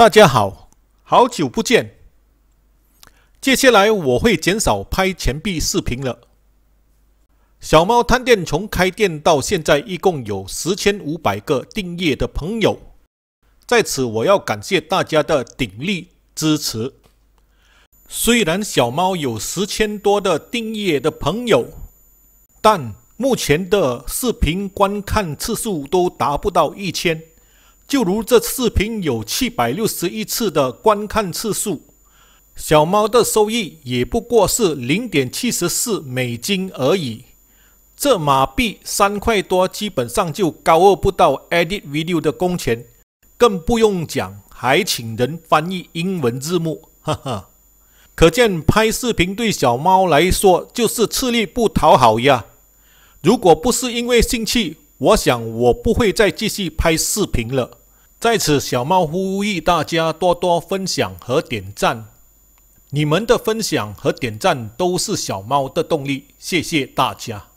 大家好，好久不见。接下来我会减少拍钱币视频了。小猫摊店从开店到现在一共有十千五百个订阅的朋友，在此我要感谢大家的鼎力支持。虽然小猫有十千多的订阅的朋友，但目前的视频观看次数都达不到一千。就如这视频有七百六十一次的观看次数，小猫的收益也不过是零点七十四美金而已。这马币三块多，基本上就高额不到 edit video 的工钱，更不用讲还请人翻译英文字幕，哈哈。可见拍视频对小猫来说就是吃力不讨好呀。如果不是因为兴趣，我想我不会再继续拍视频了。在此，小猫呼吁大家多多分享和点赞。你们的分享和点赞都是小猫的动力，谢谢大家。